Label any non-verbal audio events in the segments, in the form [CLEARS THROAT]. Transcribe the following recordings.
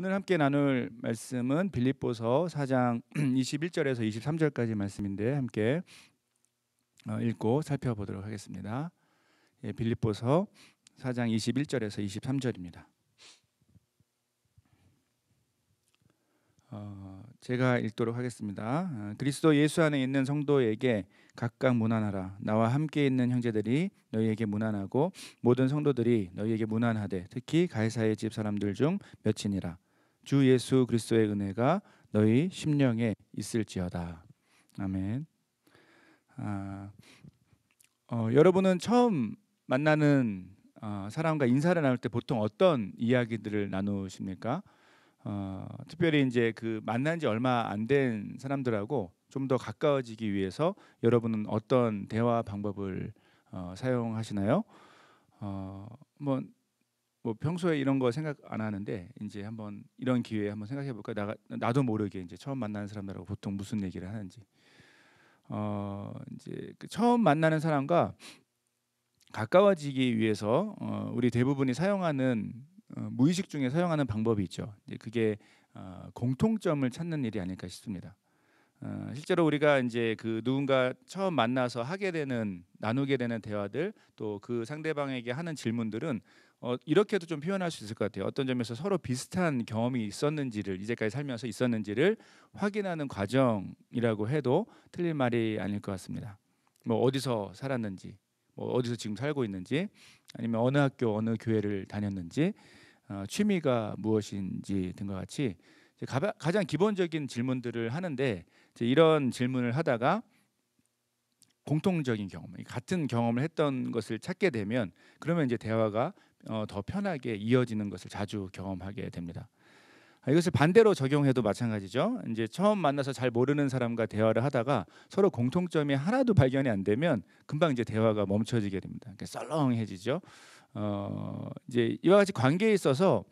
오늘 함께 나눌 말씀은 빌립보서 4장 21절에서 23절까지 말씀인데 함께 어, 읽고 살펴보도록 하겠습니다. 예, 빌립보서 4장 21절에서 23절입니다. 어, 제가 읽도록 하겠습니다. 어, 그리스도 예수 안에 있는 성도에게 각각 무난하라. 나와 함께 있는 형제들이 너희에게 무난하고 모든 성도들이 너희에게 무난하되 특히 가이사의 집 사람들 중 몇인이라. 주 예수 그리스도의 은혜가 너희 심령에 있을지어다. 아멘. 아, 어, 여러분은 처음 만나는 어, 사람과 인사를 나눌 때 보통 어떤 이야기들을 나누십니까? 어, 특별히 이제 그 만난 지 얼마 안 된 사람들하고 좀 더 가까워지기 위해서 여러분은 어떤 대화 방법을 어, 사용하시나요? 어, 한 뭐뭐 평소에 이런 거 생각 안 하는데 이제 한번 이런 기회에 한번 생각해 볼까 나 나도 모르게 이제 처음 만나는 사람들하고 보통 무슨 얘기를 하는지 어 이제 그 처음 만나는 사람과 가까워지기 위해서 어, 우리 대부분이 사용하는 어, 무의식 중에 사용하는 방법이 있죠. 이제 그게 어, 공통점을 찾는 일이 아닐까 싶습니다. 어, 실제로 우리가 이제 그 누군가 처음 만나서 하게 되는 나누게 되는 대화들 또 그 상대방에게 하는 질문들은 어, 이렇게도 좀 표현할 수 있을 것 같아요. 어떤 점에서 서로 비슷한 경험이 있었는지를 이제까지 살면서 있었는지를 확인하는 과정이라고 해도 틀린 말이 아닐 것 같습니다. 뭐 어디서 살았는지, 뭐 어디서 지금 살고 있는지, 아니면 어느 학교 어느 교회를 다녔는지, 어, 취미가 무엇인지 등과 같이 이제 가장 기본적인 질문들을 하는데 이제 이런 질문을 하다가 공통적인 경험, 같은 경험을 했던 것을 찾게 되면 그러면 이제 대화가 어, 더 편하게 이어지는 것을 자주 경험하게 됩니다. 아, 이것을 반대로 적용해도 마찬가지죠. 이제 처음 만나서 잘 모르는 사람과 대화를 하다가 서로 공통점이 하나도 발견이 안 되면 금방 이제 대화가 멈춰지게 됩니다. 그러니까 썰렁해지죠. 어, 이제 이와 같이 관계에 있어서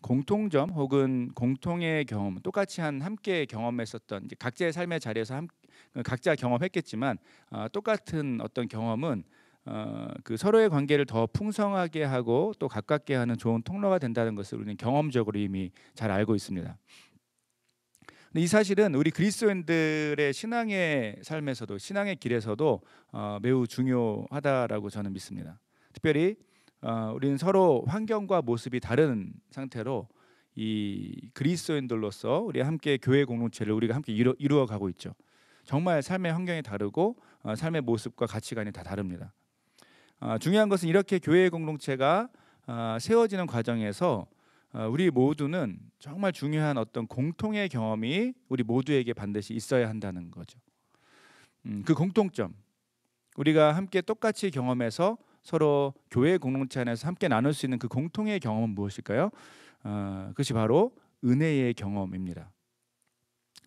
공통점 혹은 공통의 경험, 똑같이 한 함께 경험했었던 각자의 삶의 자리에서 함, 각자 경험했겠지만 어, 똑같은 어떤 경험은 어, 그 서로의 관계를 더 풍성하게 하고 또 가깝게 하는 좋은 통로가 된다는 것을 우리는 경험적으로 이미 잘 알고 있습니다. 이 사실은 우리 그리스도인들의 신앙의 삶에서도 신앙의 길에서도 어, 매우 중요하다라고 저는 믿습니다. 특별히 어, 우리는 서로 환경과 모습이 다른 상태로 이 그리스도인들로서 우리 함께 교회 공동체를 우리가 함께 이루어가고 있죠. 정말 삶의 환경이 다르고 어, 삶의 모습과 가치관이 다 다릅니다. 아, 중요한 것은 이렇게 교회 의 공동체가 아, 세워지는 과정에서 아, 우리 모두는 정말 중요한 어떤 공통의 경험이 우리 모두에게 반드시 있어야 한다는 거죠. 음, 그 공통점, 우리가 함께 똑같이 경험해서 서로 교회 공동체 안에서 함께 나눌 수 있는 그 공통의 경험은 무엇일까요? 그것이 바로 은혜의 경험입니다.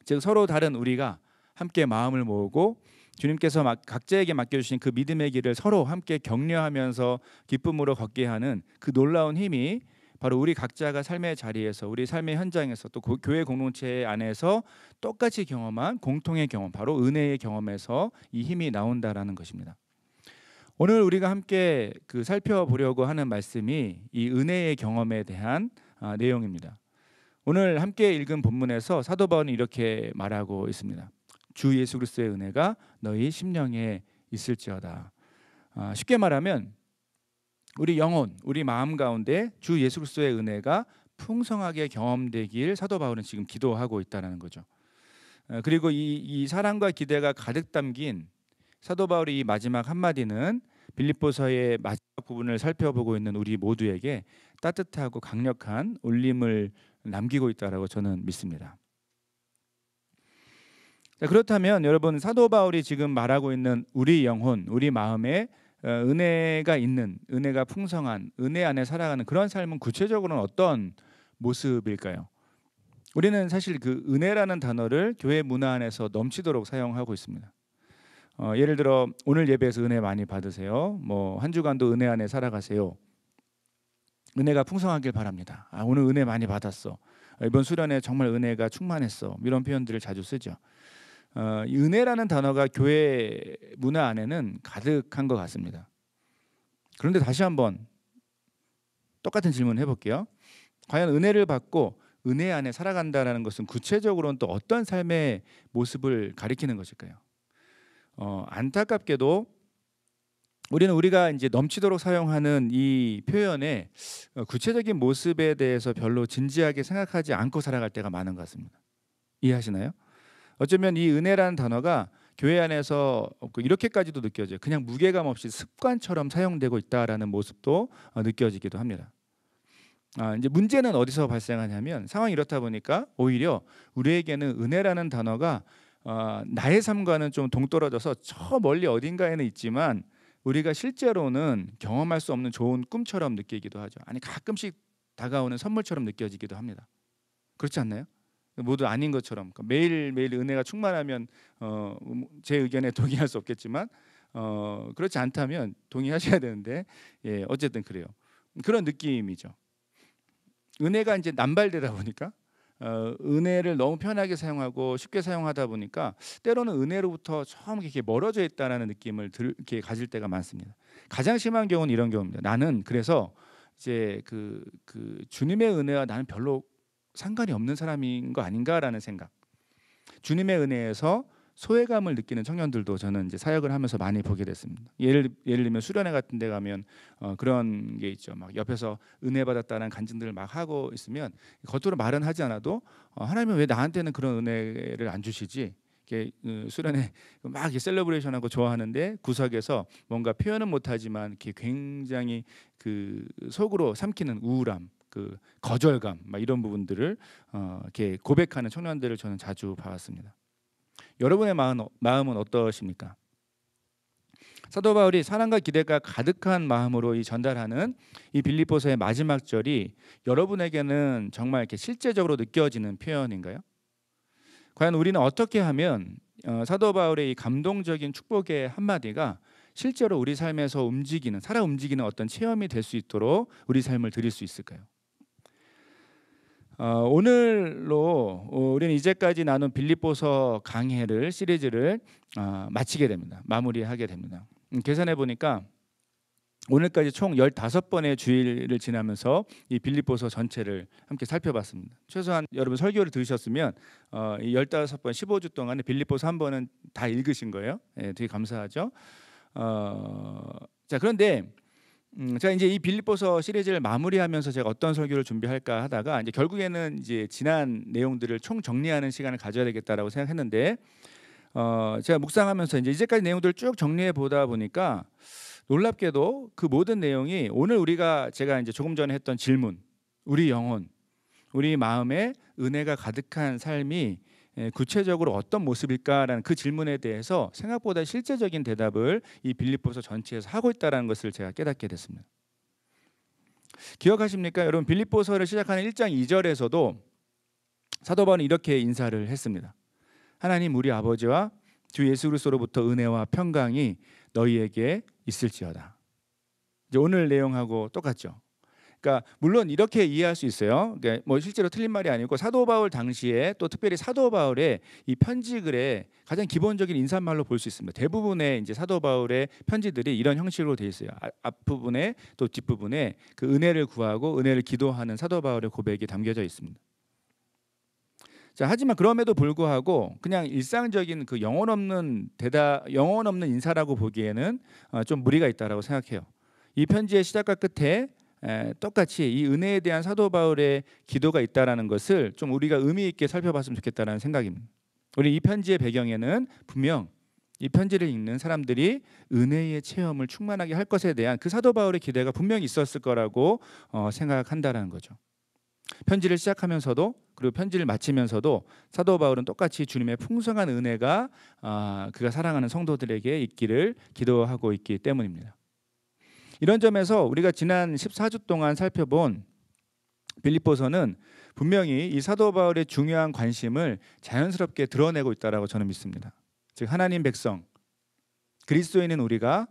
즉 서로 다른 우리가 함께 마음을 모으고 주님께서 각자에게 맡겨주신 그 믿음의 길을 서로 함께 격려하면서 기쁨으로 걷게 하는 그 놀라운 힘이 바로 우리 각자가 삶의 자리에서 우리 삶의 현장에서 또 교회 공동체 안에서 똑같이 경험한 공통의 경험 바로 은혜의 경험에서 이 힘이 나온다라는 것입니다. 오늘 우리가 함께 그 살펴보려고 하는 말씀이 이 은혜의 경험에 대한 아, 내용입니다. 오늘 함께 읽은 본문에서 사도 바울은 이렇게 말하고 있습니다. 주 예수 그리스도의 은혜가 너희 심령에 있을지어다. 아, 쉽게 말하면 우리 영혼, 우리 마음 가운데 주 예수 그리스도의 은혜가 풍성하게 경험되길 사도 바울은 지금 기도하고 있다라는 거죠. 아, 그리고 이, 이 사랑과 기대가 가득 담긴 사도 바울이 마지막 한마디는 빌립보서의 마지막 부분을 살펴보고 있는 우리 모두에게 따뜻하고 강력한 울림을 남기고 있다라고 저는 믿습니다. 자, 그렇다면 여러분 사도 바울이 지금 말하고 있는 우리 영혼, 우리 마음에 어, 은혜가 있는, 은혜가 풍성한, 은혜 안에 살아가는 그런 삶은 구체적으로는 어떤 모습일까요? 우리는 사실 그 은혜라는 단어를 교회 문화 안에서 넘치도록 사용하고 있습니다. 어, 예를 들어 오늘 예배에서 은혜 많이 받으세요. 뭐 한 주간도 은혜 안에 살아가세요. 은혜가 풍성하길 바랍니다. 아, 오늘 은혜 많이 받았어. 이번 수련회 정말 은혜가 충만했어. 이런 표현들을 자주 쓰죠. 어, 은혜라는 단어가 교회 문화 안에는 가득한 것 같습니다. 그런데 다시 한번 똑같은 질문 해볼게요. 과연 은혜를 받고 은혜 안에 살아간다라는 것은 구체적으로는 또 어떤 삶의 모습을 가리키는 것일까요? 어, 안타깝게도 우리는 우리가 이제 넘치도록 사용하는 이 표현의 어, 구체적인 모습에 대해서 별로 진지하게 생각하지 않고 살아갈 때가 많은 것 같습니다. 이해하시나요? 어쩌면 이 은혜라는 단어가 교회 안에서 그 이렇게까지도 느껴져요. 그냥 무게감 없이 습관처럼 사용되고 있다라는 모습도 어, 느껴지기도 합니다. 아, 이제 문제는 어디서 발생하냐면 상황이 이렇다 보니까 오히려 우리에게는 은혜라는 단어가 어, 나의 삶과는 좀 동떨어져서 저 멀리 어딘가에는 있지만 우리가 실제로는 경험할 수 없는 좋은 꿈처럼 느끼기도 하죠. 아니 가끔씩 다가오는 선물처럼 느껴지기도 합니다. 그렇지 않나요? 모두 아닌 것처럼 매일매일 그러니까 은혜가 충만하면 어, 음, 제 의견에 [LAUGHS] 동의할 수 없겠지만 어, 그렇지 않다면 동의하셔야 되는데 예, 어쨌든 그래요. 그런 느낌이죠. 은혜가 이제 남발되다 보니까 어, 은혜를 너무 편하게 사용하고 쉽게 사용하다 보니까 때로는 은혜로부터 처음 이렇게 멀어져 있다라는 느낌을 들, 이렇게 가질 때가 많습니다. 가장 심한 경우는 이런 경우입니다. 나는 그래서 이제 그, 그 주님의 은혜와 나는 별로 상관이 없는 사람인 거 아닌가라는 생각. 주님의 은혜에서 소외감을 느끼는 청년들도 저는 이제 사역을 하면서 많이 보게 됐습니다. 예를 예를 들면 수련회 같은 데 가면 어, 그런 게 있죠. 막 옆에서 은혜 받았다는 간증들을 막 하고 있으면 겉으로 말은 하지 않아도 어, 하나님은 왜 나한테는 그런 은혜를 안 주시지? 이렇게 음, 수련회 [LAUGHS] 막이 셀러브레이션하고 좋아하는데 구석에서 뭔가 표현은 못하지만 이렇게 굉장히 그 속으로 삼키는 우울함 그 거절감 막 이런 부분들을 어, 이렇게 고백하는 청년들을 저는 자주 봐왔습니다. 여러분의 마음, 마음은 어떠십니까? 사도 바울이 사랑과 기대가 가득한 마음으로 이 전달하는 이 빌립보서의 마지막 절이 여러분에게는 정말 이렇게 실제적으로 느껴지는 표현인가요? 과연 우리는 어떻게 하면 어, 사도 바울의 이 감동적인 축복의 한마디가 실제로 우리 삶에서 움직이는 살아 움직이는 어떤 체험이 될 수 있도록 우리 삶을 드릴 수 있을까요? 어, 오늘로 어, 우리는 이제까지 나눈 빌립보서 강해를 시리즈를 어, 마치게 됩니다. 마무리하게 됩니다. 음, 계산해 보니까 오늘까지 총 15번의 주일을 지나면서 이 빌립보서 전체를 함께 살펴봤습니다. 최소한 여러분 설교를 들으셨으면 어, 이 15번 15주 동안에 빌립보서 한 번은 다 읽으신 거예요. 예, 되게 감사하죠. 어, 자, 그런데 음, 제가 이제 이 빌립보서 시리즈를 마무리하면서 제가 어떤 설교를 준비할까 하다가 이제 결국에는 이제 지난 내용들을 총 정리하는 시간을 가져야 되겠다라고 생각했는데 어, 제가 묵상하면서 이제 이제까지 내용들을 쭉 정리해 보다 보니까 놀랍게도 그 모든 내용이 오늘 우리가 제가 이제 조금 전에 했던 질문, 우리 영혼, 우리 마음에 은혜가 가득한 삶이 예, 구체적으로 어떤 모습일까라는 그 질문에 대해서 생각보다 실제적인 대답을 이 빌립보서 전체에서 하고 있다는 것을 제가 깨닫게 됐습니다. 기억하십니까? 여러분 빌립보서를 시작하는 1장 2절에서도 사도 바는 이렇게 인사를 했습니다. 하나님 우리 아버지와 주 예수 그리스도로부터 은혜와 평강이 너희에게 있을지어다. 이제 오늘 내용하고 똑같죠. 그러니까 물론 이렇게 이해할 수 있어요. 그러니까 뭐 실제로 틀린 말이 아니고 사도 바울 당시에 또 특별히 사도 바울의 이 편지글의 가장 기본적인 인사말로 볼 수 있습니다. 대부분의 이제 사도 바울의 편지들이 이런 형식으로 되 있어요. 아, 앞부분에 또 뒷부분에 그 은혜를 구하고 은혜를 기도하는 사도 바울의 고백이 담겨져 있습니다. 자, 하지만 그럼에도 불구하고 그냥 일상적인 그 영혼 없는 대다 영혼 없는 인사라고 보기에는 어, 좀 무리가 있다라고 생각해요. 이 편지의 시작과 끝에 똑같이 이 은혜에 대한 사도 바울의 기도가 있다라는 것을 좀 우리가 의미 있게 살펴봤으면 좋겠다라는 생각입니다. 우리 이 편지의 배경에는 분명 이 편지를 읽는 사람들이 은혜의 체험을 충만하게 할 것에 대한 그 사도 바울의 기대가 분명 있었을 거라고 어, 생각한다라는 거죠. 편지를 시작하면서도 그리고 편지를 마치면서도 사도 바울은 똑같이 주님의 풍성한 은혜가 어, 그가 사랑하는 성도들에게 있기를 기도하고 있기 때문입니다. 이런 점에서 우리가 지난 14주 동안 살펴본 빌립보서는 분명히 이 사도 바울의 중요한 관심을 자연스럽게 드러내고 있다라고 저는 믿습니다. 즉 하나님 백성 그리스도인은 우리가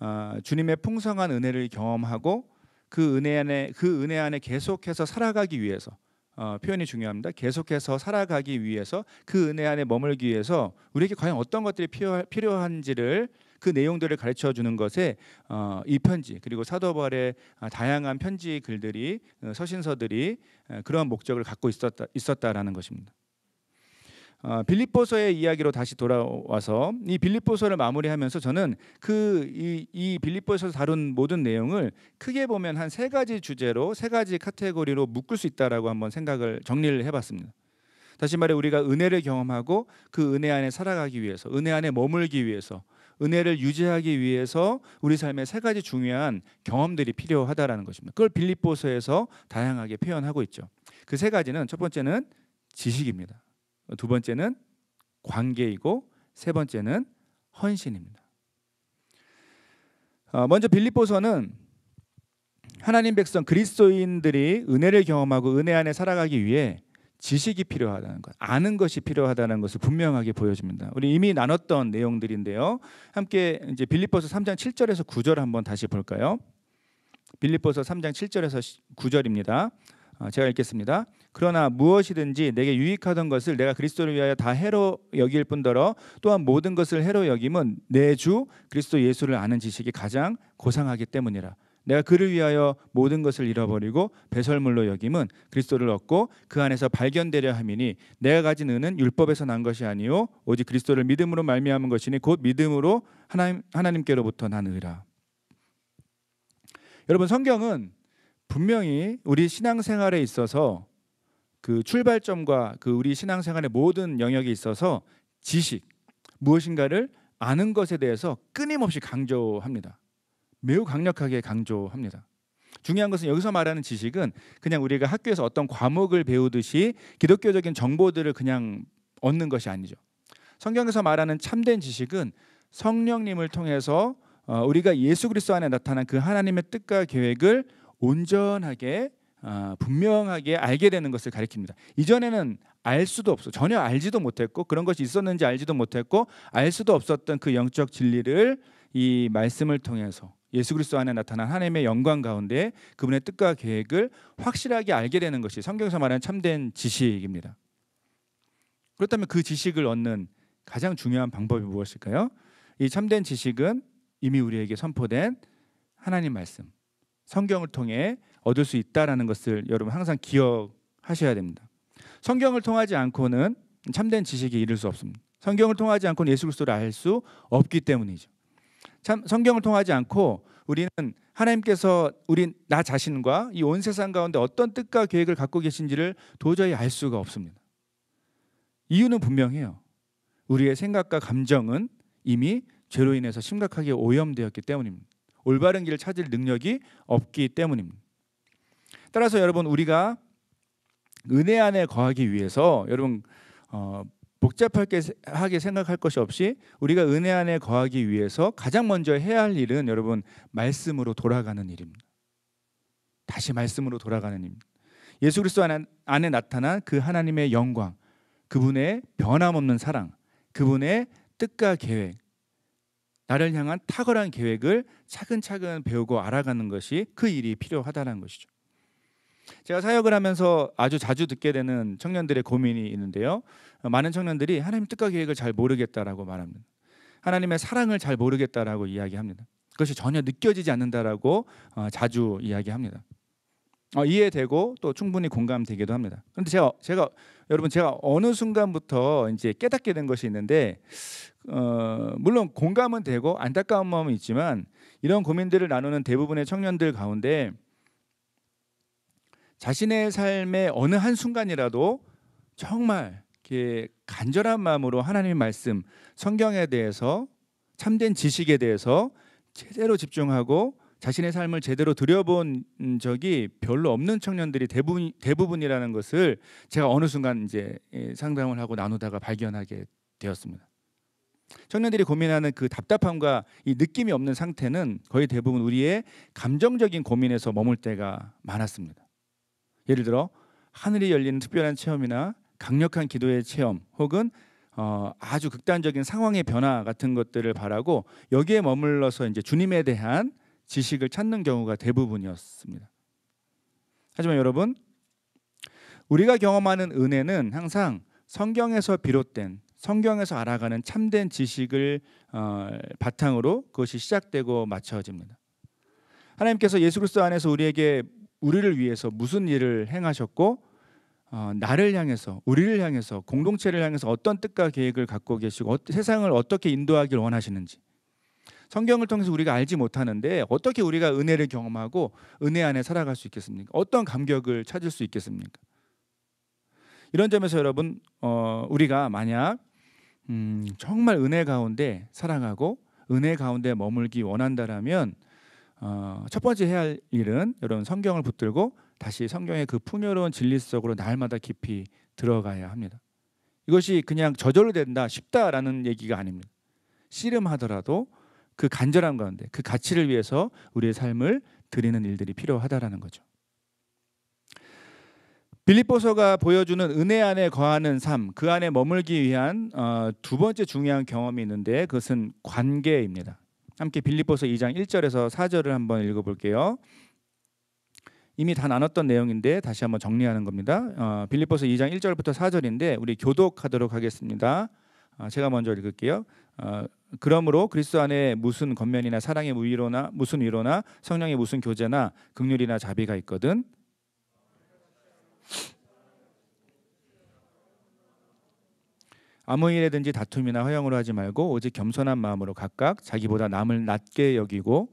어, 주님의 풍성한 은혜를 경험하고 그 은혜 안에 그 은혜 안에 계속해서 살아가기 위해서 어, 표현이 중요합니다. 계속해서 살아가기 위해서 그 은혜 안에 머물기 위해서 우리에게 과연 어떤 것들이 필요한지를 그 내용들을 가르쳐 주는 것에 어, 이 편지 그리고 사도발의 아, 다양한 편지 글들이 어, 서신서들이 그러한 목적을 갖고 있었다, 있었다라는 것입니다. 어, 빌립보서의 이야기로 다시 돌아와서 이 빌립보서를 마무리하면서 저는 그이 이빌립보서 다룬 모든 내용을 크게 보면 한 세 가지 주제로 세 가지 카테고리로 묶을 수 있다라고 한번 생각을 정리를 해봤습니다. 다시 말해 우리가 은혜를 경험하고 그 은혜 안에 살아가기 위해서 은혜 안에 머물기 위해서 은혜를 유지하기 위해서 우리 삶에 세 가지 중요한 경험들이 필요하다라는 것입니다. 그걸 빌립보서에서 다양하게 표현하고 있죠. 그 세 가지는 첫 번째는 지식입니다. 두 번째는 관계이고 세 번째는 헌신입니다. 어, 먼저 빌립보서는 하나님 백성 그리스도인들이 은혜를 경험하고 은혜 안에 살아가기 위해 지식이 필요하다는 것, 아는 것이 필요하다는 것을 분명하게 보여줍니다. 우리 이미 나눴던 내용들인데요. 함께 이제 빌립보서 3장 7절에서 9절 한번 다시 볼까요? 빌립보서 3장 7절에서 9절입니다. 어, 제가 읽겠습니다. 그러나 무엇이든지 내게 유익하던 것을 내가 그리스도를 위하여 다 해로 여길 뿐더러 또한 모든 것을 해로 여김은 내 주 그리스도 예수를 아는 지식이 가장 고상하기 때문이라. 내가 그를 위하여 모든 것을 잃어버리고 배설물로 여김은 그리스도를 얻고 그 안에서 발견되려 함이니 내가 가진 은은 율법에서 난 것이 아니요 오직 그리스도를 믿음으로 말미암은 것이니 곧 믿음으로 하나님 하나님께로부터 난 의라. 여러분 성경은 분명히 우리 신앙생활에 있어서 그 출발점과 그 우리 신앙생활의 모든 영역에 있어서 지식 무엇인가를 아는 것에 대해서 끊임없이 강조합니다. 매우 강력하게 강조합니다. 중요한 것은 여기서 말하는 지식은 그냥 우리가 학교에서 어떤 과목을 배우듯이 기독교적인 정보들을 그냥 얻는 것이 아니죠. 성경에서 말하는 참된 지식은 성령님을 통해서 어, 우리가 예수 그리스도 안에 나타난 그 하나님의 뜻과 계획을 온전하게 어, 분명하게 알게 되는 것을 가리킵니다. 이전에는 알 수도 없어 전혀 알지도 못했고 그런 것이 있었는지 알지도 못했고 알 수도 없었던 그 영적 진리를 이 말씀을 통해서 예수 그리스도 안에 나타난 하나님의 영광 가운데 그분의 뜻과 계획을 확실하게 알게 되는 것이 성경에서 말하는 참된 지식입니다. 그렇다면 그 지식을 얻는 가장 중요한 방법이 무엇일까요? 이 참된 지식은 이미 우리에게 선포된 하나님 말씀, 성경을 통해 얻을 수 있다라는 것을 여러분 항상 기억하셔야 됩니다. 성경을 통하지 않고는 참된 지식에 이를 수 없습니다. 성경을 통하지 않고는 예수 그리스도를 알 수 없기 때문이죠. 참 성경을 통하지 않고 우리는 하나님께서 우리 나 자신과 이 온 세상 가운데 어떤 뜻과 계획을 갖고 계신지를 도저히 알 수가 없습니다. 이유는 분명해요. 우리의 생각과 감정은 이미 죄로 인해서 심각하게 오염되었기 때문입니다. 올바른 길을 찾을 능력이 없기 때문입니다. 따라서 여러분 우리가 은혜 안에 거하기 위해서 여러분 어, 복잡하게 생각할 것이 없이 우리가 은혜 안에 거하기 위해서 가장 먼저 해야 할 일은 여러분 말씀으로 돌아가는 일입니다. 다시 말씀으로 돌아가는 일. 예수 그리스도 안에 나타난 그 하나님의 영광, 그분의 변함없는 사랑, 그분의 뜻과 계획, 나를 향한 탁월한 계획을 차근차근 배우고 알아가는 것이 그 일이 필요하다는 것이죠. 제가 사역을 하면서 아주 자주 듣게 되는 청년들의 고민이 있는데요. 많은 청년들이 하나님 뜻과 계획을 잘 모르겠다라고 말합니다. 하나님의 사랑을 잘 모르겠다라고 이야기합니다. 그것이 전혀 느껴지지 않는다라고 어, 자주 이야기합니다. 어, 이해되고 또 충분히 공감되기도 합니다. 그런데 제가 제가 여러분 제가 어느 순간부터 이제 깨닫게 된 것이 있는데 어, 물론 공감은 되고 안타까운 마음은 있지만 이런 고민들을 나누는 대부분의 청년들 가운데 자신의 삶의 어느 한 순간이라도 정말 이렇게 간절한 마음으로 하나님의 말씀, 성경에 대해서 참된 지식에 대해서 제대로 집중하고 자신의 삶을 제대로 들여본 적이 별로 없는 청년들이 대부분, 대부분이라는 것을 제가 어느 순간 이제 예, 상담을 하고 나누다가 발견하게 되었습니다. 청년들이 고민하는 그 답답함과 이 느낌이 없는 상태는 거의 대부분 우리의 감정적인 고민에서 머물 때가 많았습니다. 예를 들어 하늘이 열리는 특별한 체험이나 강력한 기도의 체험 혹은 어, 아주 극단적인 상황의 변화 같은 것들을 바라고 여기에 머물러서 이제 주님에 대한 지식을 찾는 경우가 대부분이었습니다. 하지만 여러분 우리가 경험하는 은혜는 항상 성경에서 비롯된 성경에서 알아가는 참된 지식을 어, 바탕으로 그것이 시작되고 마쳐집니다. 하나님께서 예수 그리스도 안에서 우리에게 우리를 위해서 무슨 일을 행하셨고 어, 나를 향해서 우리를 향해서 공동체를 향해서 어떤 뜻과 계획을 갖고 계시고 어, 세상을 어떻게 인도하길 원하시는지 성경을 통해서 우리가 알지 못하는데 어떻게 우리가 은혜를 경험하고 은혜 안에 살아갈 수 있겠습니까? 어떤 감격을 찾을 수 있겠습니까? 이런 점에서 여러분 어, 우리가 만약 음, 정말 은혜 가운데 살아가고 은혜 가운데 머물기 원한다라면 어, 첫 번째 해야 할 일은 여러분 성경을 붙들고 다시 성경의 그 풍요로운 진리 속으로 날마다 깊이 들어가야 합니다. 이것이 그냥 저절로 된다, 쉽다라는 얘기가 아닙니다. 씨름하더라도 그 간절함 가운데 그 가치를 위해서 우리의 삶을 드리는 일들이 필요하다라는 거죠. 빌립보서가 보여주는 은혜 안에 거하는 삶, 그 안에 머물기 위한 어, 두 번째 중요한 경험이 있는데 그것은 관계입니다. 함께 빌립보서 2장 1절에서 4절을 한번 읽어볼게요. 이미 다 나눴던 내용인데 다시 한번 정리하는 겁니다. 어, 빌립보서 2장 1절부터 4절인데 우리 교독하도록 하겠습니다. 어, 제가 먼저 읽을게요. 어, 그러므로 그리스도 안에 무슨 겉면이나 사랑의 위로나 무슨 위로나 성령의 무슨 교제나 극률이나 자비가 있거든 아무 일에든지 다툼이나 허영으로 하지 말고 오직 겸손한 마음으로 각각 자기보다 남을 낮게 여기고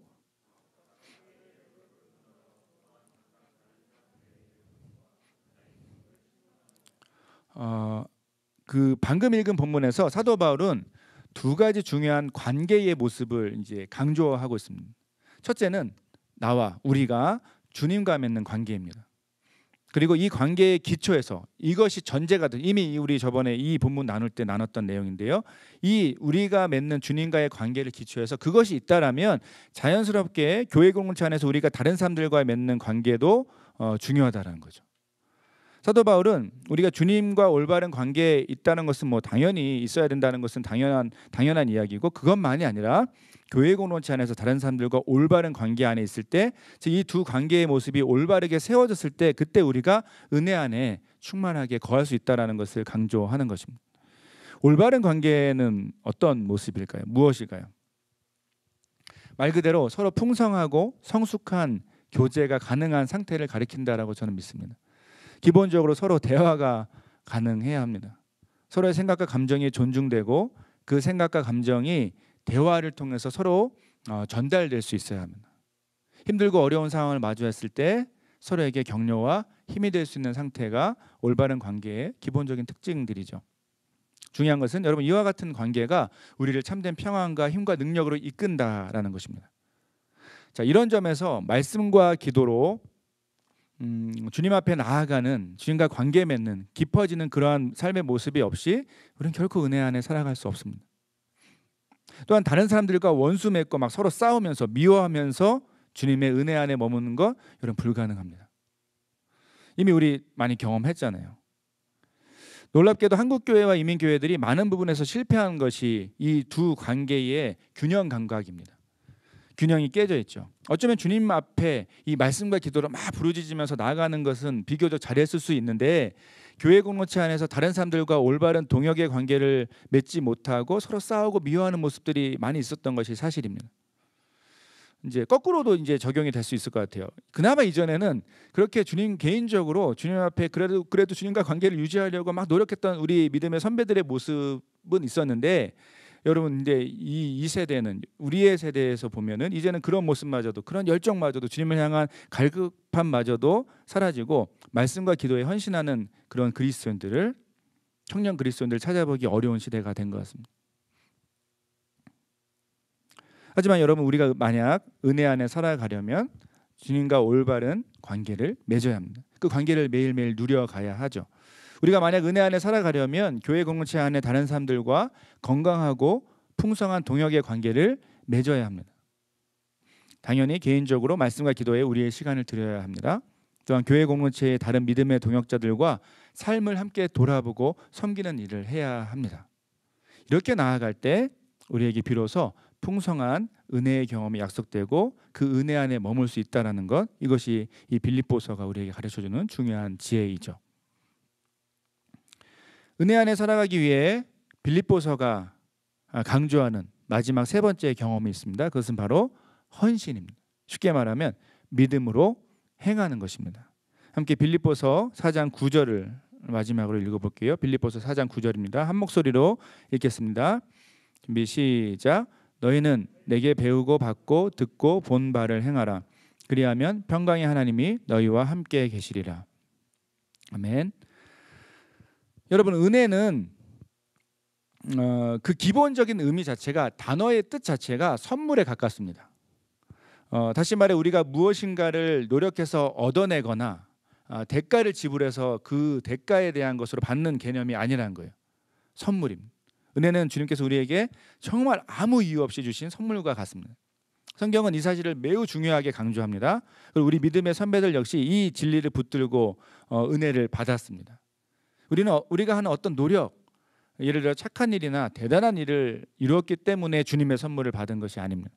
어, 그 방금 읽은 본문에서 사도 바울은 두 가지 중요한 관계의 모습을 이제 강조하고 있습니다. 첫째는 나와 우리가 주님과 맺는 관계입니다. 그리고 이 관계의 기초에서 이것이 전제가 된 이미 우리 저번에 이 본문 나눌 때 나눴던 내용인데요. 이 우리가 맺는 주님과의 관계를 기초해서 그것이 있다라면 자연스럽게 교회 공동체 안에서 우리가 다른 사람들과 맺는 관계도 어, 중요하다라는 거죠. 사도 바울은 우리가 주님과 올바른 관계에 있다는 것은 뭐 당연히 있어야 된다는 것은 당연한 당연한 이야기고 그것만이 아니라 교회 공동체 안에서 다른 사람들과 올바른 관계 안에 있을 때 이 두 관계의 모습이 올바르게 세워졌을 때 그때 우리가 은혜 안에 충만하게 거할 수 있다라는 것을 강조하는 것입니다. 올바른 관계는 어떤 모습일까요? 무엇일까요? 말 그대로 서로 풍성하고 성숙한 교제가 가능한 상태를 가리킨다라고 저는 믿습니다. 기본적으로 서로 대화가 가능해야 합니다. 서로의 생각과 감정이 존중되고 그 생각과 감정이 대화를 통해서 서로 어, 전달될 수 있어야 합니다. 힘들고 어려운 상황을 마주했을 때 서로에게 격려와 힘이 될 수 있는 상태가 올바른 관계의 기본적인 특징들이죠. 중요한 것은 여러분 이와 같은 관계가 우리를 참된 평안과 힘과 능력으로 이끈다라는 것입니다. 자, 이런 점에서 말씀과 기도로 음, 주님 앞에 나아가는 주님과 관계 맺는 깊어지는 그러한 삶의 모습이 없이 우리는 결코 은혜 안에 살아갈 수 없습니다. 또한 다른 사람들과 원수 맺고 막 서로 싸우면서 미워하면서 주님의 은혜 안에 머무는 것 이런 불가능합니다. 이미 우리 많이 경험했잖아요. 놀랍게도 한국 교회와 이민 교회들이 많은 부분에서 실패한 것이 이 두 관계의 균형 감각입니다. 균형이 깨져 있죠. 어쩌면 주님 앞에 이 말씀과 기도로 막 부르짖으면서 나아가는 것은 비교적 잘했을 수 있는데 교회 공동체 안에서 다른 사람들과 올바른 동역의 관계를 맺지 못하고 서로 싸우고 미워하는 모습들이 많이 있었던 것이 사실입니다. 이제 거꾸로도 이제 적용이 될 수 있을 것 같아요. 그나마 이전에는 그렇게 주님 개인적으로 주님 앞에 그래도 그래도 주님과 관계를 유지하려고 막 노력했던 우리 믿음의 선배들의 모습은 있었는데 여러분 이제 이, 이 세대는 우리의 세대에서 보면은 이제는 그런 모습마저도 그런 열정마저도 주님을 향한 갈급함마저도 사라지고 말씀과 기도에 헌신하는 그런 그리스도인들을 청년 그리스도인들 을 찾아보기 어려운 시대가 된 것 같습니다. 하지만 여러분 우리가 만약 은혜 안에 살아가려면 주님과 올바른 관계를 맺어야 합니다. 그 관계를 매일매일 누려가야 하죠. 우리가 만약 은혜 안에 살아가려면 교회 공동체 안에 다른 사람들과 건강하고 풍성한 동역의 관계를 맺어야 합니다. 당연히 개인적으로 말씀과 기도에 우리의 시간을 드려야 합니다. 또한 교회 공동체의 다른 믿음의 동역자들과 삶을 함께 돌아보고 섬기는 일을 해야 합니다. 이렇게 나아갈 때 우리에게 비로소 풍성한 은혜의 경험이 약속되고 그 은혜 안에 머물 수 있다라는 것 이것이 이 빌립보서가 우리에게 가르쳐주는 중요한 지혜이죠. 은혜 안에 살아가기 위해 빌립보서가 아, 강조하는 마지막 세 번째 경험이 있습니다. 그것은 바로 헌신입니다. 쉽게 말하면 믿음으로 행하는 것입니다. 함께 빌립보서 4장 9절을 마지막으로 읽어볼게요. 빌립보서 4장 9절입니다. 한 목소리로 읽겠습니다. 준비 시작. 너희는 내게 배우고 받고 듣고 본 바를 행하라. 그리하면 평강의 하나님이 너희와 함께 계시리라. 아멘. 여러분 은혜는 어, 그 기본적인 의미 자체가 단어의 뜻 자체가 선물에 가깝습니다. 어, 다시 말해 우리가 무엇인가를 노력해서 얻어내거나 어, 대가를 지불해서 그 대가에 대한 것으로 받는 개념이 아니라는 거예요. 선물입 은혜는 주님께서 우리에게 정말 아무 이유 없이 주신 선물과 같습니다. 성경은 이 사실을 매우 중요하게 강조합니다. 그리고 우리 믿음의 선배들 역시 이 진리를 붙들고 어, 은혜를 받았습니다. 우리는 어, 우리가 하는 어떤 노력, 예를 들어 착한 일이나 대단한 일을 이루었기 때문에 주님의 선물을 받은 것이 아닙니다.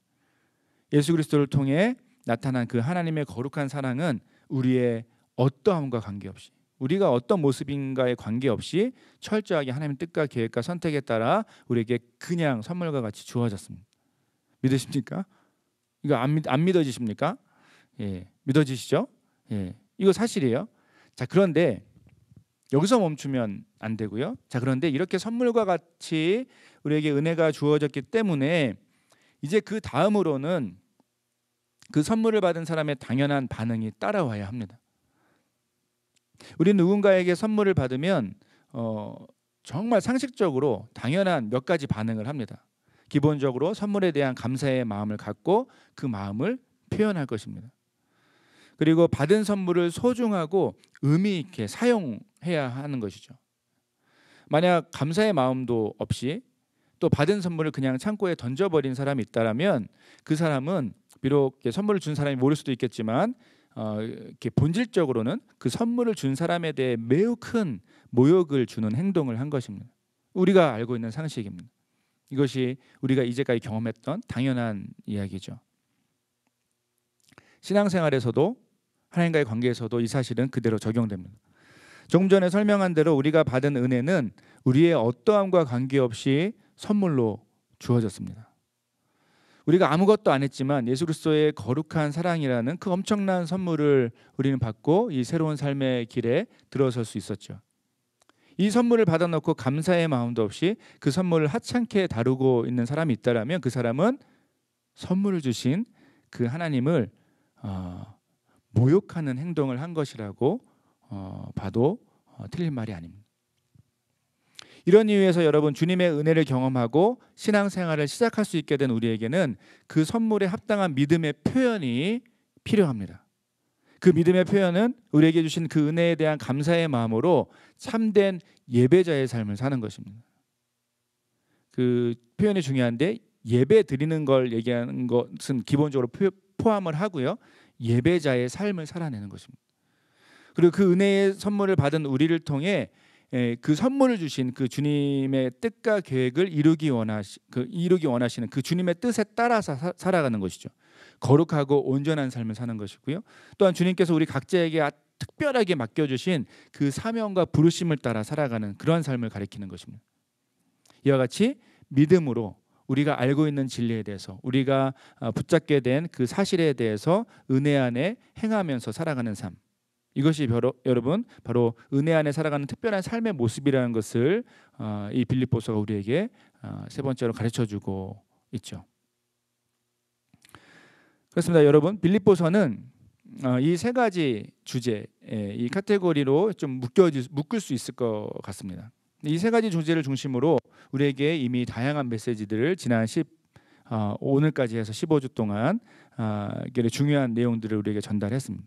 예수 그리스도를 통해 나타난 그 하나님의 거룩한 사랑은 우리의 어떠함과 관계없이 우리가 어떤 모습인가에 관계없이 철저하게 하나님의 뜻과 계획과 선택에 따라 우리에게 그냥 선물과 같이 주어졌습니다. 믿으십니까? 이거 안, 믿, 안 믿어지십니까? 예, 믿어지시죠? 예, 이거 사실이에요. 자, 그런데 여기서 멈추면 안 되고요. 자, 그런데 이렇게 선물과 같이 우리에게 은혜가 주어졌기 때문에 이제 그 다음으로는 그 선물을 받은 사람의 당연한 반응이 따라와야 합니다. 우리 누군가에게 선물을 받으면 어, 정말 상식적으로 당연한 몇 가지 반응을 합니다. 기본적으로 선물에 대한 감사의 마음을 갖고 그 마음을 표현할 것입니다. 그리고 받은 선물을 소중하고 의미 있게 사용해야 하는 것이죠. 만약 감사의 마음도 없이 또 받은 선물을 그냥 창고에 던져버린 사람이 있다라면 그 사람은 비록 선물을 준 사람이 모를 수도 있겠지만 어, 이렇게 본질적으로는 그 선물을 준 사람에 대해 매우 큰 모욕을 주는 행동을 한 것입니다. 우리가 알고 있는 상식입니다. 이것이 우리가 이제까지 경험했던 당연한 이야기죠. 신앙생활에서도 하나님과의 관계에서도 이 사실은 그대로 적용됩니다. 조금 전에 설명한 대로 우리가 받은 은혜는 우리의 어떠함과 관계없이 선물로 주어졌습니다. 우리가 아무것도 안 했지만 예수 그리스도의 거룩한 사랑이라는 그 엄청난 선물을 우리는 받고 이 새로운 삶의 길에 들어설 수 있었죠. 이 선물을 받아놓고 감사의 마음도 없이 그 선물을 하찮게 다루고 있는 사람이 있다라면 그 사람은 선물을 주신 그 하나님을 어, 모욕하는 행동을 한 것이라고 어, 봐도 어, 틀린 말이 아닙니다. 이런 이유에서 여러분 주님의 은혜를 경험하고 신앙생활을 시작할 수 있게 된 우리에게는 그 선물에 합당한 믿음의 표현이 필요합니다. 그 믿음의 표현은 우리에게 주신 그 은혜에 대한 감사의 마음으로 참된 예배자의 삶을 사는 것입니다. 그 표현이 중요한데 예배 드리는 걸 얘기하는 것은 기본적으로 포함을 하고요. 예배자의 삶을 살아내는 것입니다. 그리고 그 은혜의 선물을 받은 우리를 통해 예, 그 선물을 주신 그 주님의 뜻과 계획을 이루기 원하시 그 이루기 원하시는 그 주님의 뜻에 따라서 사, 살아가는 것이죠. 거룩하고 온전한 삶을 사는 것이고요. 또한 주님께서 우리 각자에게 아, 특별하게 맡겨 주신 그 사명과 부르심을 따라 살아가는 그러한 삶을 가리키는 것입니다. 이와 같이 믿음으로 우리가 알고 있는 진리에 대해서 우리가 아, 붙잡게 된 그 사실에 대해서 은혜 안에 행하면서 살아가는 삶. 이것이 바로, 여러분 바로 은혜 안에 살아가는 특별한 삶의 모습이라는 것을 어, 이 빌립보서가 우리에게 어, 세 번째로 가르쳐주고 있죠. 그렇습니다, 여러분. 빌립보서는 어, 이 세 가지 주제, 예, 이 카테고리로 좀 묶여 묶을 수 있을 것 같습니다. 이세 가지 주제를 중심으로 우리에게 이미 다양한 메시지들을 지난 10 어, 오늘까지 해서 15주 동안 어, 중요한 내용들을 우리에게 전달했습니다.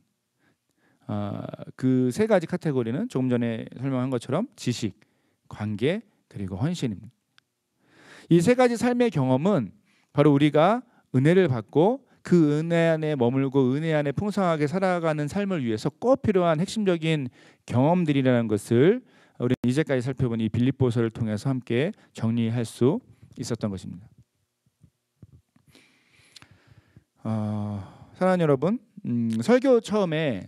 어, 그세 가지 카테고리는 조금 전에 설명한 것처럼 지식, 관계 그리고 헌신입니다. 이 세 가지 삶의 경험은 바로 우리가 은혜를 받고 그 은혜 안에 머물고 은혜 안에 풍성하게 살아가는 삶을 위해서 꼭 필요한 핵심적인 경험들이라는 것을 우리는 이제까지 살펴본 이 빌립보서를 통해서 함께 정리할 수 있었던 것입니다. 어, 사랑하는 여러분, 음, 설교 처음에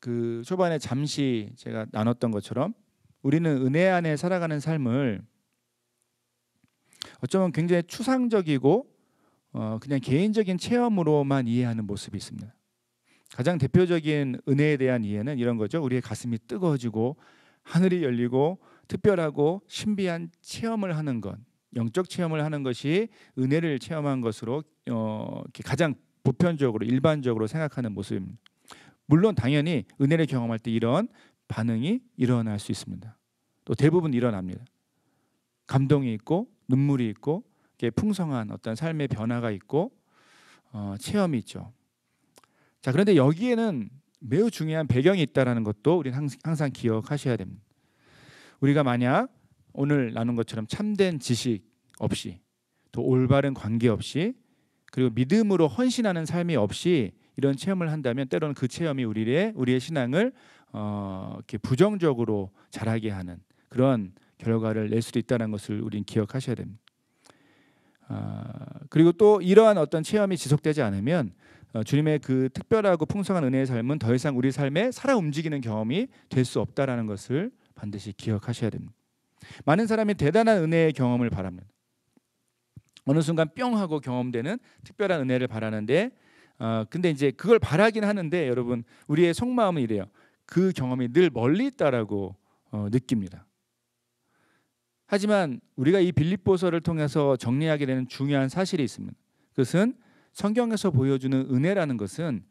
그 초반에 잠시 제가 나눴던 것처럼 우리는 은혜 안에 살아가는 삶을 어쩌면 굉장히 추상적이고 어, 그냥 개인적인 체험으로만 이해하는 모습이 있습니다. 가장 대표적인 은혜에 대한 이해는 이런 거죠. 우리의 가슴이 뜨거워지고 하늘이 열리고 특별하고 신비한 체험을 하는 것, 영적 체험을 하는 것이 은혜를 체험한 것으로 어, 가장 보편적으로 일반적으로 생각하는 모습입니다. 물론 당연히 은혜를 경험할 때 이런 반응이 일어날 수 있습니다. 또 대부분 일어납니다. 감동이 있고 눈물이 있고 풍성한 어떤 삶의 변화가 있고 어, 체험이 있죠. 자 그런데 여기에는 매우 중요한 배경이 있다라는 것도 우리는 항상 기억하셔야 됩니다. 우리가 만약 오늘 나눈 것처럼 참된 지식 없이 또 올바른 관계 없이 그리고 믿음으로 헌신하는 삶이 없이 이런 체험을 한다면 때로는 그 체험이 우리의 우리의 신앙을 어, 이렇게 부정적으로 자라게 하는 그런 결과를 낼 수도 있다는 것을 우리는 기억하셔야 됩니다. 어, 그리고 또 이러한 어떤 체험이 지속되지 않으면 어, 주님의 그 특별하고 풍성한 은혜의 삶은 더 이상 우리 삶에 살아 움직이는 경험이 될 수 없다라는 것을 반드시 기억하셔야 됩니다. 많은 사람이 대단한 은혜의 경험을 바랍니다. 어느 순간 뿅 하고 경험되는 특별한 은혜를 바라는데 어, 근데 이제 그걸 바라긴 하는데 여러분 우리의 속마음은 이래요. 그 경험이 늘 멀리 있다라고 어, 느낍니다. 하지만 우리가 이 빌립보서를 통해서 정리하게 되는 중요한 사실이 있습니다. 그것은 성경에서 보여주는 은혜라는 것은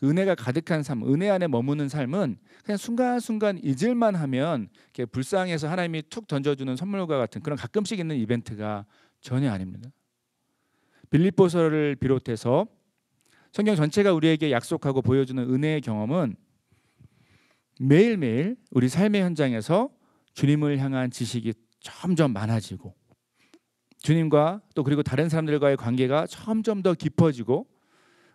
그 은혜가 가득한 삶, 은혜 안에 머무는 삶은 그냥 순간순간 잊을만 하면 이렇게 불쌍해서 하나님이 툭 던져주는 선물과 같은 그런 가끔씩 있는 이벤트가 전혀 아닙니다. 빌립보서를 비롯해서 성경 전체가 우리에게 약속하고 보여주는 은혜의 경험은 매일매일 우리 삶의 현장에서 주님을 향한 지식이 점점 많아지고 주님과 또 그리고 다른 사람들과의 관계가 점점 더 깊어지고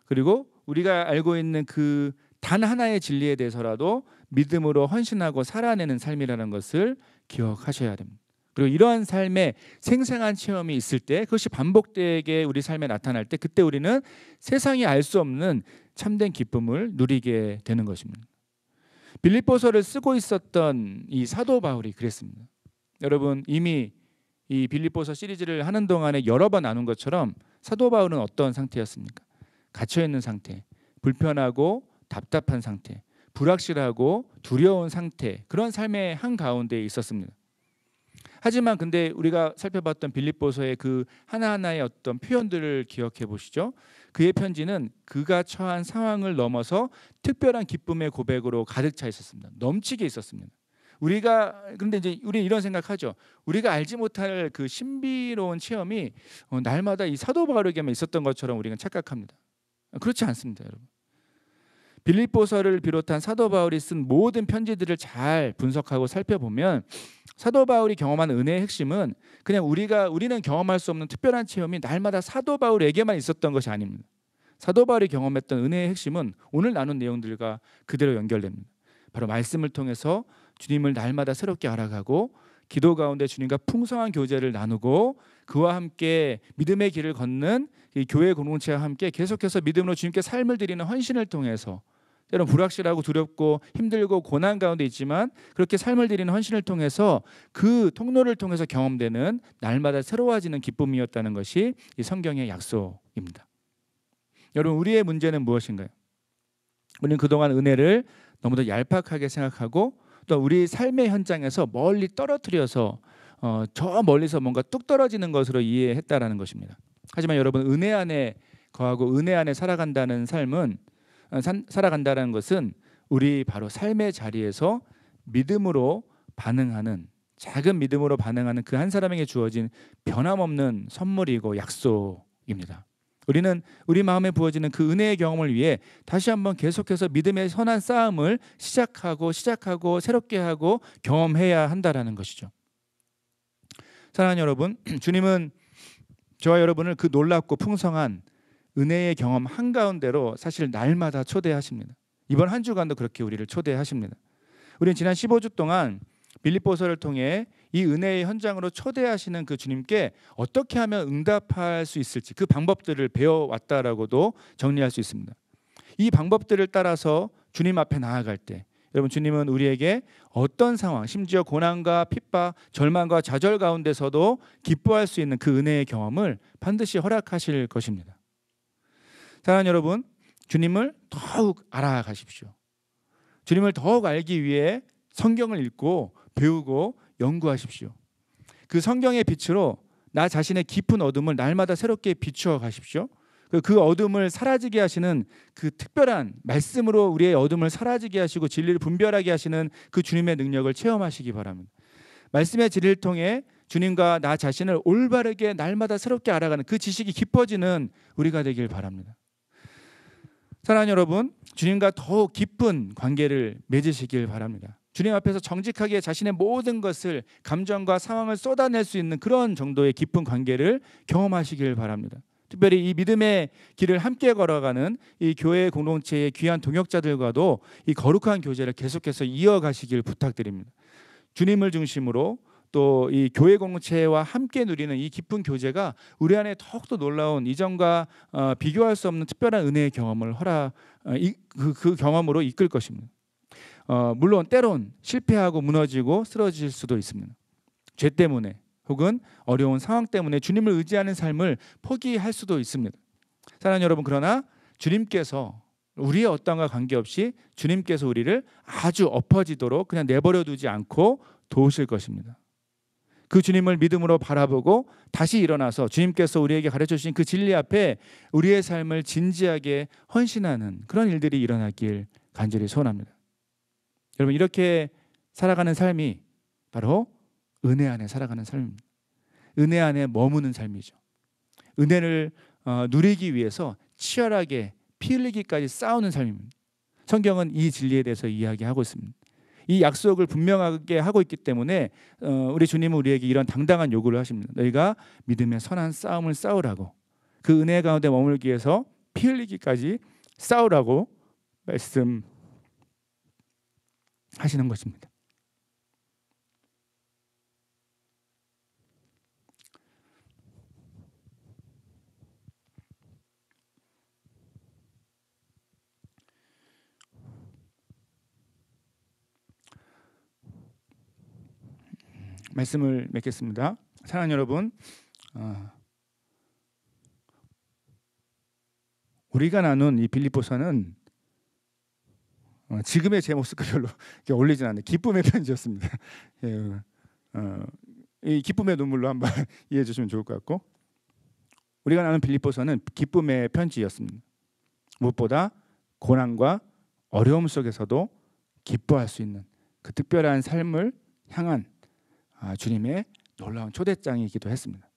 그리고 우리가 알고 있는 그 단 하나의 진리에 대해서라도 믿음으로 헌신하고 살아내는 삶이라는 것을 기억하셔야 됩니다. 그리고 이러한 삶에 생생한 체험이 있을 때 그것이 반복되게 우리 삶에 나타날 때 그때 우리는 세상이 알 수 없는 참된 기쁨을 누리게 되는 것입니다. 빌립보서를 쓰고 있었던 이 사도 바울이 그랬습니다. 여러분 이미 이 빌립보서 시리즈를 하는 동안에 여러 번 나눈 것처럼 사도 바울은 어떤 상태였습니까? 갇혀 있는 상태, 불편하고 답답한 상태, 불확실하고 두려운 상태 그런 삶의 한 가운데 에 있었습니다. 하지만 근데 우리가 살펴봤던 빌립보서의 그 하나하나의 어떤 표현들을 기억해 보시죠. 그의 편지는 그가 처한 상황을 넘어서 특별한 기쁨의 고백으로 가득 차 있었습니다. 넘치게 있었습니다. 우리가 근데 이제 우리 이런 생각하죠. 우리가 알지 못할 그 신비로운 체험이 어, 날마다 이 사도 바울에게만 있었던 것처럼 우리는 착각합니다. 그렇지 않습니다, 여러분. 빌립보서를 비롯한 사도 바울이 쓴 모든 편지들을 잘 분석하고 살펴보면 사도 바울이 경험한 은혜의 핵심은 그냥 우리가 우리는 경험할 수 없는 특별한 체험이 날마다 사도 바울에게만 있었던 것이 아닙니다. 사도 바울이 경험했던 은혜의 핵심은 오늘 나눈 내용들과 그대로 연결됩니다. 바로 말씀을 통해서 주님을 날마다 새롭게 알아가고 기도 가운데 주님과 풍성한 교제를 나누고 그와 함께 믿음의 길을 걷는 교회 공동체와 함께 계속해서 믿음으로 주님께 삶을 드리는 헌신을 통해서 때론 불확실하고 두렵고 힘들고 고난 가운데 있지만 그렇게 삶을 드리는 헌신을 통해서 그 통로를 통해서 경험되는 날마다 새로워지는 기쁨이었다는 것이 이 성경의 약속입니다. 여러분 우리의 문제는 무엇인가요? 우리는 그동안 은혜를 너무도 얄팍하게 생각하고 또 우리 삶의 현장에서 멀리 떨어뜨려서 어, 저 멀리서 뭔가 뚝 떨어지는 것으로 이해했다라는 것입니다. 하지만 여러분 은혜 안에 거하고 은혜 안에 살아간다는 삶은 어, 산, 살아간다는 것은 우리 바로 삶의 자리에서 믿음으로 반응하는 작은 믿음으로 반응하는 그 한 사람에게 주어진 변함없는 선물이고 약속입니다. 우리는 우리 마음에 부어지는 그 은혜의 경험을 위해 다시 한번 계속해서 믿음의 선한 싸움을 시작하고 시작하고 새롭게 하고 경험해야 한다라는 것이죠. 사랑하는 여러분, [CLEARS THROAT] 주님은 저와 여러분을 그 놀랍고 풍성한 은혜의 경험 한가운데로 사실 날마다 초대하십니다. 이번 한 주간도 그렇게 우리를 초대하십니다. 우리는 지난 15주 동안 빌립보서를 통해 이 은혜의 현장으로 초대하시는 그 주님께 어떻게 하면 응답할 수 있을지 그 방법들을 배워왔다라고도 정리할 수 있습니다. 이 방법들을 따라서 주님 앞에 나아갈 때 여러분 주님은 우리에게 어떤 상황 심지어 고난과 핍박 절망과 좌절 가운데서도 기뻐할 수 있는 그 은혜의 경험을 반드시 허락하실 것입니다. 사랑하는 여러분 주님을 더욱 알아가십시오. 주님을 더욱 알기 위해 성경을 읽고 배우고 연구하십시오. 그 성경의 빛으로 나 자신의 깊은 어둠을 날마다 새롭게 비추어 가십시오. 그, 그 어둠을 사라지게 하시는 그 특별한 말씀으로 우리의 어둠을 사라지게 하시고 진리를 분별하게 하시는 그 주님의 능력을 체험하시기 바랍니다. 말씀의 진리를 통해 주님과 나 자신을 올바르게 날마다 새롭게 알아가는 그 지식이 깊어지는 우리가 되길 바랍니다. 사랑하는 여러분, 주님과 더욱 깊은 관계를 맺으시길 바랍니다. 주님 앞에서 정직하게 자신의 모든 것을 감정과 상황을 쏟아낼 수 있는 그런 정도의 깊은 관계를 경험하시길 바랍니다. 특별히 이 믿음의 길을 함께 걸어가는 이 교회 공동체의 귀한 동역자들과도 이 거룩한 교제를 계속해서 이어가시길 부탁드립니다. 주님을 중심으로 또 이 교회 공동체와 함께 누리는 이 깊은 교제가 우리 안에 더욱더 놀라운 이전과 어, 비교할 수 없는 특별한 은혜의 경험을 허락 어, 그, 그 경험으로 이끌 것입니다. 어, 물론 때론 실패하고 무너지고 쓰러질 수도 있습니다. 죄 때문에 혹은 어려운 상황 때문에 주님을 의지하는 삶을 포기할 수도 있습니다. 사랑하는 여러분 그러나 주님께서 우리의 어떤가 관계없이 주님께서 우리를 아주 엎어지도록 그냥 내버려 두지 않고 도우실 것입니다. 그 주님을 믿음으로 바라보고 다시 일어나서 주님께서 우리에게 가르쳐 주신 그 진리 앞에 우리의 삶을 진지하게 헌신하는 그런 일들이 일어나길 간절히 소원합니다. 여러분 이렇게 살아가는 삶이 바로 은혜 안에 살아가는 삶입니다. 은혜 안에 머무는 삶이죠. 은혜를 어, 누리기 위해서 치열하게 피 흘리기까지 싸우는 삶입니다. 성경은 이 진리에 대해서 이야기하고 있습니다. 이 약속을 분명하게 하고 있기 때문에 어, 우리 주님은 우리에게 이런 당당한 요구를 하십니다. 너희가 믿음의 선한 싸움을 싸우라고 그 은혜 가운데 머물기 위해서 피 흘리기까지 싸우라고 말씀 합니다 하시는 것입니다. 말씀을 맺겠습니다. 사랑하는 여러분, 어, 우리가 나눈 이 빌립보서는 어, 지금의 제 모습과 별로 [LAUGHS] 어울리진 않는 기쁨의 [LAUGHS] 편지였습니다. 예, 어, 이 기쁨의 눈물로 한번 [LAUGHS] 이해해 주시면 좋을 것 같고 우리가 나눈 빌립보서는 기쁨의 편지였습니다. 무엇보다 고난과 어려움 속에서도 기뻐할 수 있는 그 특별한 삶을 향한 아, 주님의 놀라운 초대장이기도 했습니다.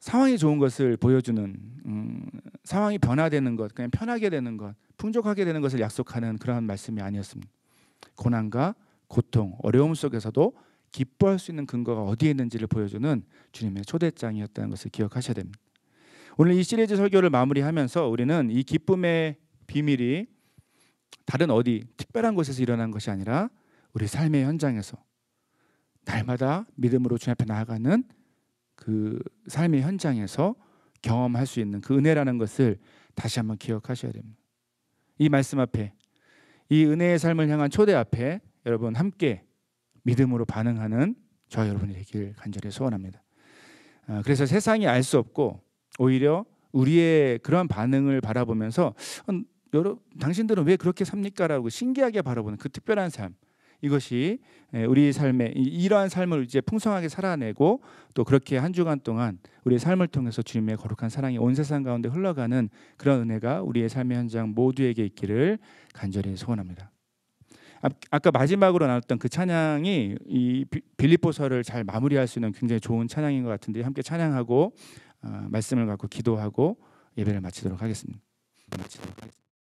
상황이 좋은 것을 보여주는 음, 상황이 변화되는 것, 그냥 편하게 되는 것, 풍족하게 되는 것을 약속하는 그러한 말씀이 아니었습니다. 고난과 고통, 어려움 속에서도 기뻐할 수 있는 근거가 어디에 있는지를 보여주는 주님의 초대장이었다는 것을 기억하셔야 됩니다. 오늘 이 시리즈 설교를 마무리하면서 우리는 이 기쁨의 비밀이 다른 어디 특별한 곳에서 일어난 것이 아니라 우리 삶의 현장에서 날마다 믿음으로 주님 앞에 나아가는 그 삶의 현장에서 경험할 수 있는 그 은혜라는 것을 다시 한번 기억하셔야 됩니다. 이 말씀 앞에 이 은혜의 삶을 향한 초대 앞에 여러분 함께 믿음으로 반응하는 저 여러분이 되길 간절히 소원합니다. 아, 그래서 세상이 알 수 없고 오히려 우리의 그런 반응을 바라보면서 어, 여러 당신들은 왜 그렇게 삽니까라고 신기하게 바라보는 그 특별한 삶 이것이 예, 우리 삶에 이러한 삶을 이제 풍성하게 살아내고 또 그렇게 한 주간 동안 우리의 삶을 통해서 주님의 거룩한 사랑이 온 세상 가운데 흘러가는 그런 은혜가 우리의 삶의 현장 모두에게 있기를 간절히 소원합니다. 아, 아까 마지막으로 나눴던 그 찬양이 이 빌립보서를 잘 마무리할 수 있는 굉장히 좋은 찬양인 것 같은데 함께 찬양하고 어, 말씀을 갖고 기도하고 예배를 마치도록 하겠습니다. 마치도록 하겠습니다.